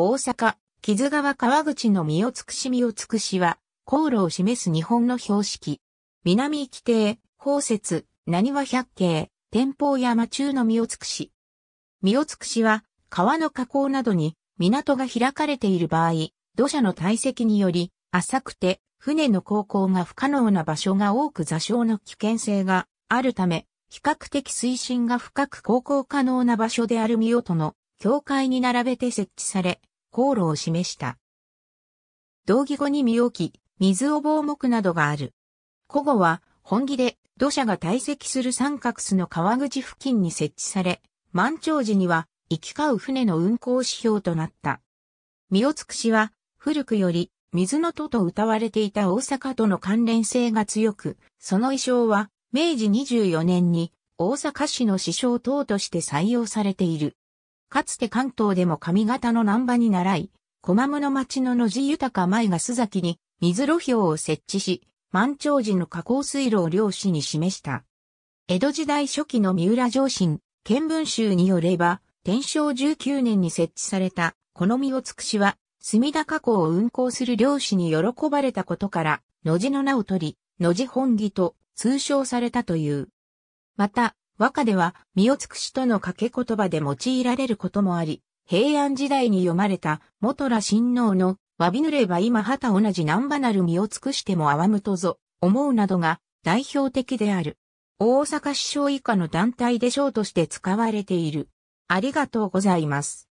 大阪、木津川川口の三を尽くし三を尽くしは、航路を示す日本の標識。南行き亭、宝節、何は百景、天保山中の三を尽くし。三を尽くしは、川の河口などに港が開かれている場合、土砂の堆積により、浅くて船の航行が不可能な場所が多く座礁の危険性があるため、比較的水深が深く航行可能な場所である三代との教会に並べて設置され、航路を示した。同義語に身置き、水を防木などがある。古語は、本気で土砂が堆積する三角巣の川口付近に設置され、満潮時には行き交う船の運航指標となった。身を尽くしは、古くより水の都と歌われていた大阪との関連性が強く、その衣装は明治24年に大阪市の師匠等として採用されている。かつて関東でも上方の南波に習い、小間の町の野地豊前が須崎に水路標を設置し、満潮時の河口水路を漁師に示した。江戸時代初期の三浦上信、見聞集によれば、天正19年に設置された、この身を尽くしは、墨田河口を運行する漁師に喜ばれたことから、野地の名を取り、野地本義と通称されたという。また、和歌では、身を尽くしとの掛け言葉で用いられることもあり、平安時代に読まれた、元羅親王の、詫びぬれば今旗同じ難波なる身を尽くしてもあわむとぞ、思うなどが代表的である。大阪市長以下の団体で賞として使われている。ありがとうございます。